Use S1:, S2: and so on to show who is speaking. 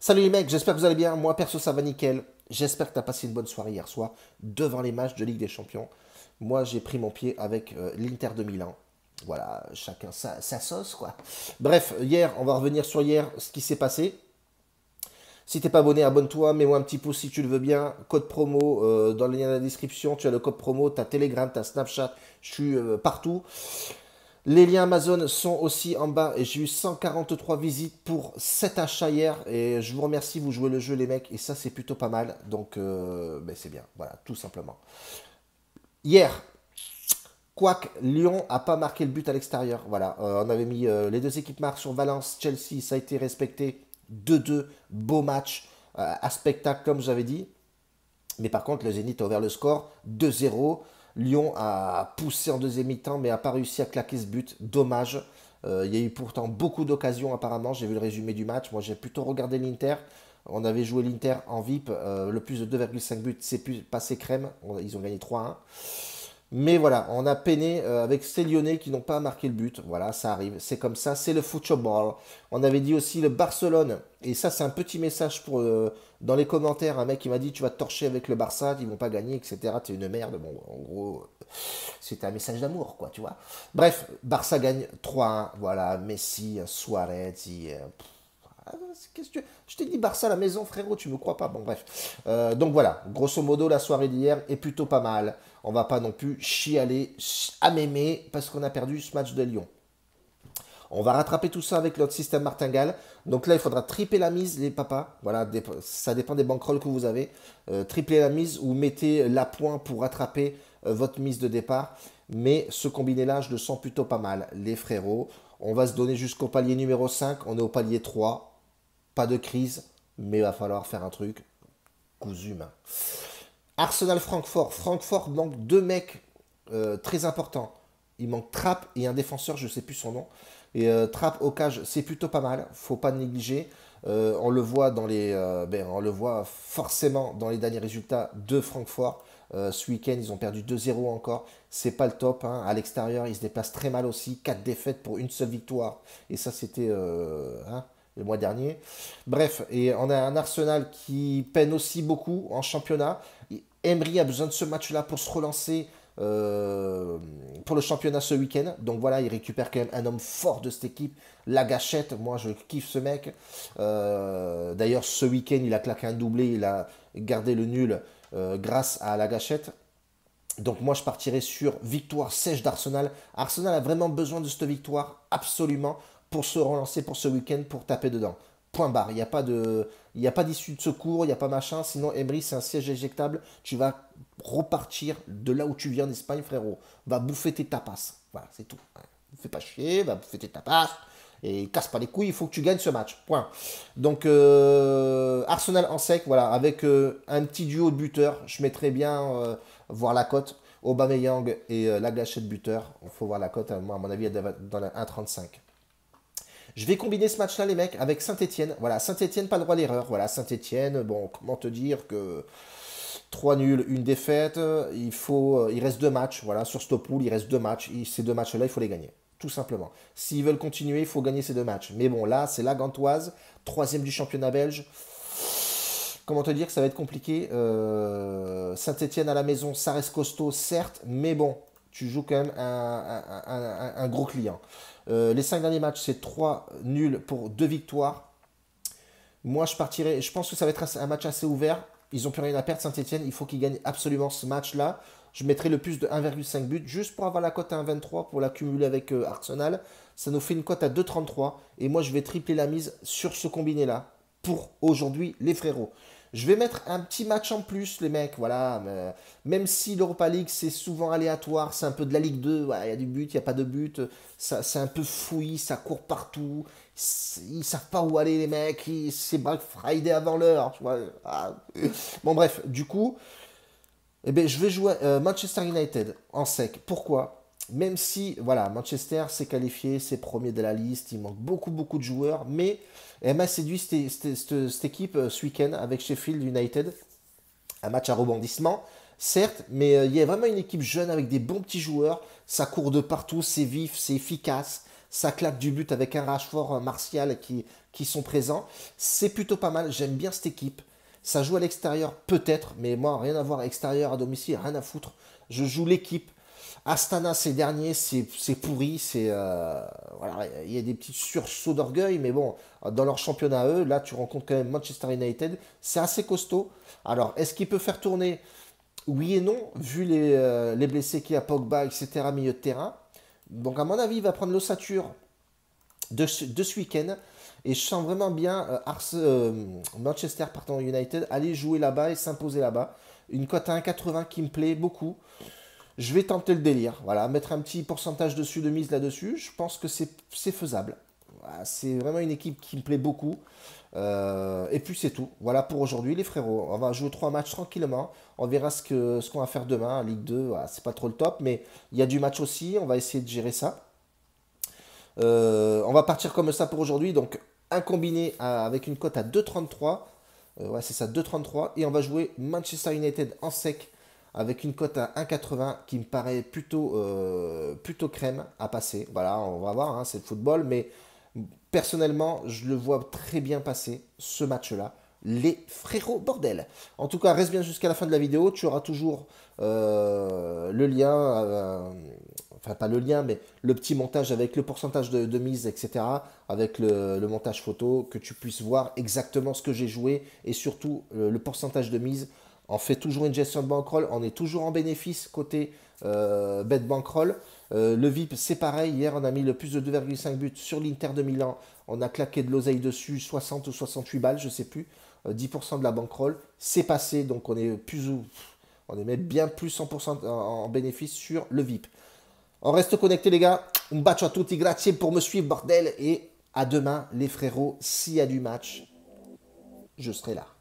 S1: Salut les mecs, j'espère que vous allez bien. Moi perso, ça va nickel. J'espère que tu as passé une bonne soirée hier soir devant les matchs de Ligue des Champions. Moi, j'ai pris mon pied avec euh, l'Inter de Milan. Voilà, chacun sa, sauce, quoi. Bref, hier, on va revenir sur hier, ce qui s'est passé. Si t'es pas abonné, abonne-toi, mets-moi un petit pouce si tu le veux bien. Code promo euh, dans le lien de la description. Tu as le code promo, t'as Telegram, t'as Snapchat. Je suis euh, partout. Les liens Amazon sont aussi en bas et j'ai eu 143 visites pour 7 achats hier et je vous remercie, vous jouez le jeu les mecs et ça c'est plutôt pas mal donc euh, ben, c'est bien, voilà tout simplement. Hier, quoique Lyon a pas marqué le but à l'extérieur, voilà euh, on avait mis euh, les deux équipes marques sur Valence, Chelsea, ça a été respecté 2-2, beau match, à spectacle comme j'avais dit. Mais par contre le Zénith a ouvert le score 2-0. Lyon a poussé en deuxième mi-temps, mais n'a pas réussi à claquer ce but. Dommage. Euh, il y a eu pourtant beaucoup d'occasions apparemment. J'ai vu le résumé du match. Moi, j'ai plutôt regardé l'Inter. On avait joué l'Inter en VIP. Euh, le plus de 2,5 buts, c'est passé crème. Ils ont gagné 3-1. Mais voilà, on a peiné euh, avec ces Lyonnais qui n'ont pas marqué le but. Voilà, ça arrive, c'est comme ça, c'est le football. On avait dit aussi le Barcelone, et ça c'est un petit message pour euh, dans les commentaires, un mec qui m'a dit tu vas torcher avec le Barça, ils vont pas gagner, etc. T'es une merde. Bon, en gros, euh, c'était un message d'amour, quoi, tu vois. Bref, Barça gagne 3-1, voilà, Messi, Suarez, et, ah, je t'ai dit Barça à la maison, frérot, tu me crois pas Bon, bref. Euh, donc voilà, grosso modo, la soirée d'hier est plutôt pas mal. On va pas non plus chialer, à mémé, parce qu'on a perdu ce match de Lyon. On va rattraper tout ça avec notre système martingale. Donc là, il faudra tripler la mise, les papas. Voilà, ça dépend des bankrolls que vous avez. Euh, tripler la mise ou mettez la point pour rattraper euh, votre mise de départ. Mais ce combiné-là, je le sens plutôt pas mal, les frérots. On va se donner jusqu'au palier numéro 5. On est au palier 3 pas de crise, mais il va falloir faire un truc cousu main. Arsenal-Francfort. Francfort manque deux mecs euh, très importants. Il manque Trapp et un défenseur, je sais plus son nom. Et euh, Trapp au cage, c'est plutôt pas mal, faut pas négliger. Euh, on le voit dans les, euh, ben, on le voit forcément dans les derniers résultats de Francfort. ce week-end, ils ont perdu 2-0 encore. C'est pas le top. Hein. À l'extérieur, ils se déplacent très mal aussi. 4 défaites pour une seule victoire. Et ça, c'était hein, le mois dernier. Bref, et on a un Arsenal qui peine aussi beaucoup en championnat. Emery a besoin de ce match-là pour se relancer euh, pour le championnat ce week-end. Donc voilà, il récupère quand même un homme fort de cette équipe. La gâchette, moi je kiffe ce mec. Euh, d'ailleurs, ce week-end, il a claqué un doublé, il a gardé le nul euh, grâce à la gâchette. Donc moi je partirai sur victoire sèche d'Arsenal. Arsenal a vraiment besoin de cette victoire, absolument pour se relancer pour ce week-end, pour taper dedans. Point barre. Il n'y a pas de, il a pas d'issue de secours, il n'y a pas machin. Sinon, Emery, c'est un siège éjectable. Tu vas repartir de là où tu viens d'Espagne, frérot. Va bouffer tes tapas. Voilà, c'est tout. Fais pas chier, va bouffer tes tapas. Et casse pas les couilles, il faut que tu gagnes ce match. Point. Donc, euh, Arsenal en sec, voilà, avec euh, un petit duo de buteurs. Je mettrais bien euh, voir la cote. Aubameyang et la gâchette buteur. Il faut voir la cote, hein. à mon avis, elle est dans la 1,35. Je vais combiner ce match-là, les mecs, avec Saint-Etienne. Voilà, Saint-Etienne, pas droit d'erreur. Voilà, Saint-Etienne, bon, comment te dire que. 3 nuls, une défaite, il, faut, euh, il reste deux matchs. Voilà, sur pool, il reste deux matchs. ces deux matchs-là, il faut les gagner tout simplement. S'ils veulent continuer, il faut gagner ces deux matchs. Mais bon, là, c'est la Gantoise, troisième du championnat belge. Comment te dire que ça va être compliqué euh, Saint-Etienne à la maison, ça reste costaud, certes, mais bon, tu joues quand même un gros client. Euh, les cinq derniers matchs, c'est 3 nuls pour 2 victoires. Moi, je partirai. Je pense que ça va être un match assez ouvert. Ils n'ont plus rien à perdre, Saint-Etienne. Il faut qu'ils gagnent absolument ce match-là. Je mettrai le plus de 1,5 but juste pour avoir la cote à 1,23 pour l'accumuler avec euh, Arsenal. Ça nous fait une cote à 2,33. Et moi, je vais tripler la mise sur ce combiné-là pour aujourd'hui, les frérots. Je vais mettre un petit match en plus, les mecs, voilà. Même si l'Europa League, c'est souvent aléatoire, c'est un peu de la Ligue 2, il y a du but, il n'y a pas de but, ça, c'est un peu fouillis, ça court partout, ils savent pas où aller, les mecs, c'est Black Friday avant l'heure, ah. Bon, bref, du coup, eh ben, je vais jouer euh, Manchester United en sec. Pourquoi même si, voilà, Manchester s'est qualifié, c'est premier de la liste, il manque beaucoup, beaucoup de joueurs, mais elle m'a séduit cette, équipe euh, ce week-end avec Sheffield United. Un match à rebondissement, certes, mais euh, il y a vraiment une équipe jeune avec des bons petits joueurs. Ça court de partout, c'est vif, c'est efficace, ça claque du but avec un Rashford, fort Martial qui, qui sont présents. C'est plutôt pas mal, j'aime bien cette équipe. Ça joue à l'extérieur peut-être, mais moi, rien à voir extérieur, à domicile, rien à foutre. Je joue l'équipe Astana, ces derniers, c'est pourri, c'est euh, voilà, il y a des petits sursauts d'orgueil, mais bon, dans leur championnat eux, là tu rencontres quand même Manchester United, c'est assez costaud. Alors, est-ce qu'il peut faire tourner Oui et non, vu les, euh, les blessés qu'il y a, Pogba, etc., milieu de terrain. Donc à mon avis, il va prendre l'ossature de, ce week-end. Et je sens vraiment bien euh, Manchester United aller jouer là-bas et s'imposer là-bas. Une cote à 1,80 qui me plaît beaucoup je vais tenter le délire. Voilà, mettre un petit pourcentage dessus de mise là-dessus, je pense que c'est faisable. c'est vraiment une équipe qui me plaît beaucoup. Euh, et puis c'est tout. Voilà pour aujourd'hui les frérots. On va jouer trois matchs tranquillement. On verra ce qu'on va faire demain. Ligue 2, ce c'est pas trop le top, mais il y a du match aussi. On va essayer de gérer ça. Euh, on va partir comme ça pour aujourd'hui. Donc un combiné euh, avec une cote à 2,33. ouais, c'est ça, 2,33. Et on va jouer Manchester United en sec avec une cote à 1,80 qui me paraît plutôt, euh, plutôt crème à passer. Voilà, on va voir, hein, c'est le football, mais personnellement, je le vois très bien passer ce match-là. Les frérots, bordel! En tout cas, reste bien jusqu'à la fin de la vidéo. Tu auras toujours euh, le lien, euh, enfin, pas le lien, mais le petit montage avec le pourcentage de, mise, etc. Avec le, montage photo, que tu puisses voir exactement ce que j'ai joué et surtout le pourcentage de mise on fait toujours une gestion de bankroll, on est toujours en bénéfice côté euh, bet bankroll. Euh, le VIP, c'est pareil. Hier, on a mis le plus de 2,5 buts sur l'Inter de Milan. On a claqué de l'oseille dessus, 60 ou 68 balles, je ne sais plus. 10% euh, de la bankroll. C'est passé, donc on est plus ou... On est bien plus 100% en bénéfice sur le VIP. On reste connecté, les gars. Un bacio tous tutti, grazie pour me suivre, bordel. Et à demain, les frérots. S'il y a du match, je serai là.